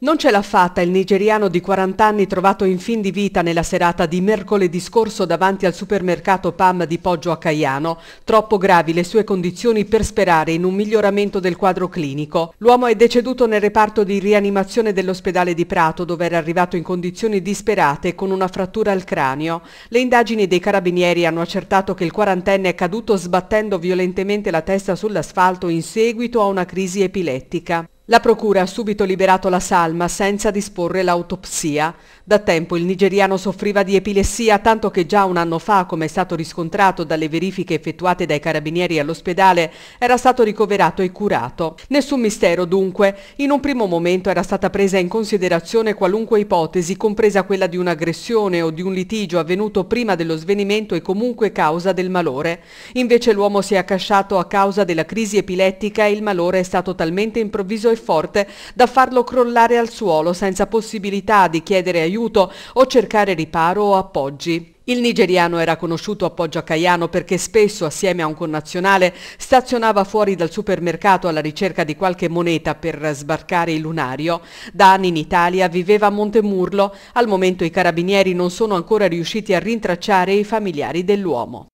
Non ce l'ha fatta il nigeriano di 40 anni trovato in fin di vita nella serata di mercoledì scorso davanti al supermercato PAM di Poggio a Caiano. Troppo gravi le sue condizioni per sperare in un miglioramento del quadro clinico. L'uomo è deceduto nel reparto di rianimazione dell'ospedale di Prato dove era arrivato in condizioni disperate con una frattura al cranio. Le indagini dei carabinieri hanno accertato che il quarantenne è caduto sbattendo violentemente la testa sull'asfalto in seguito a una crisi epilettica. La procura ha subito liberato la salma senza disporre l'autopsia. Da tempo il nigeriano soffriva di epilessia, tanto che già un anno fa, come è stato riscontrato dalle verifiche effettuate dai carabinieri all'ospedale, era stato ricoverato e curato. Nessun mistero dunque. In un primo momento era stata presa in considerazione qualunque ipotesi, compresa quella di un'aggressione o di un litigio avvenuto prima dello svenimento e comunque causa del malore. Invece l'uomo si è accasciato a causa della crisi epilettica e il malore è stato talmente improvviso e forte da farlo crollare al suolo senza possibilità di chiedere aiuto o cercare riparo o appoggi. Il nigeriano era conosciuto appoggio a Caiano perché spesso, assieme a un connazionale, stazionava fuori dal supermercato alla ricerca di qualche moneta per sbarcare il lunario. Da anni in Italia viveva a Montemurlo. Al momento i carabinieri non sono ancora riusciti a rintracciare i familiari dell'uomo.